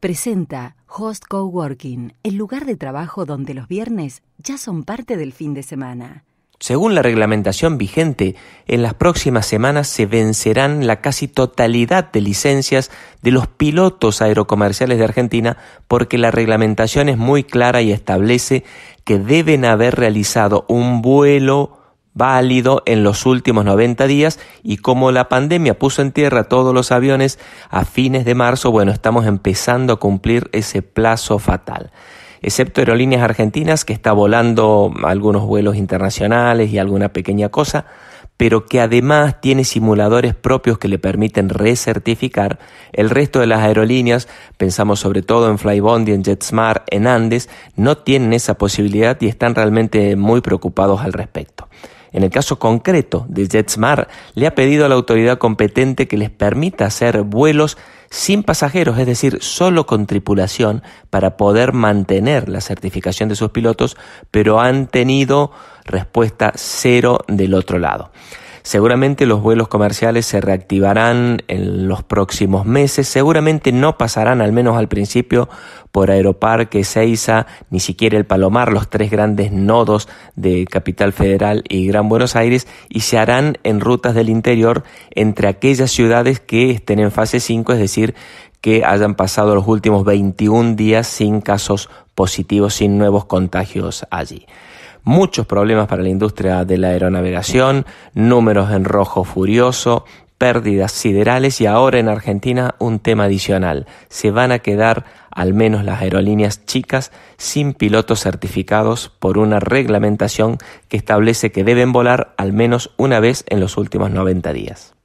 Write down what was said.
presenta Host Coworking, el lugar de trabajo donde los viernes ya son parte del fin de semana. Según la reglamentación vigente, en las próximas semanas se vencerán la casi totalidad de licencias de los pilotos aerocomerciales de Argentina porque la reglamentación es muy clara y establece que deben haber realizado un vuelo válido en los últimos 90 días y como la pandemia puso en tierra todos los aviones a fines de marzo, bueno, estamos empezando a cumplir ese plazo fatal excepto Aerolíneas Argentinas, que está volando algunos vuelos internacionales y alguna pequeña cosa, pero que además tiene simuladores propios que le permiten recertificar. El resto de las aerolíneas, pensamos sobre todo en Flybondi, en JetSmart, en Andes, no tienen esa posibilidad y están realmente muy preocupados al respecto. En el caso concreto de JetSmart, le ha pedido a la autoridad competente que les permita hacer vuelos sin pasajeros, es decir, solo con tripulación, para poder mantener la certificación de sus pilotos, pero han tenido respuesta cero del otro lado. Seguramente los vuelos comerciales se reactivarán en los próximos meses, seguramente no pasarán al menos al principio por Aeroparque, Seiza, ni siquiera el Palomar, los tres grandes nodos de Capital Federal y Gran Buenos Aires, y se harán en rutas del interior entre aquellas ciudades que estén en fase 5, es decir, que hayan pasado los últimos 21 días sin casos positivos, sin nuevos contagios allí muchos problemas para la industria de la aeronavegación, números en rojo furioso, pérdidas siderales y ahora en Argentina un tema adicional. Se van a quedar al menos las aerolíneas chicas sin pilotos certificados por una reglamentación que establece que deben volar al menos una vez en los últimos 90 días.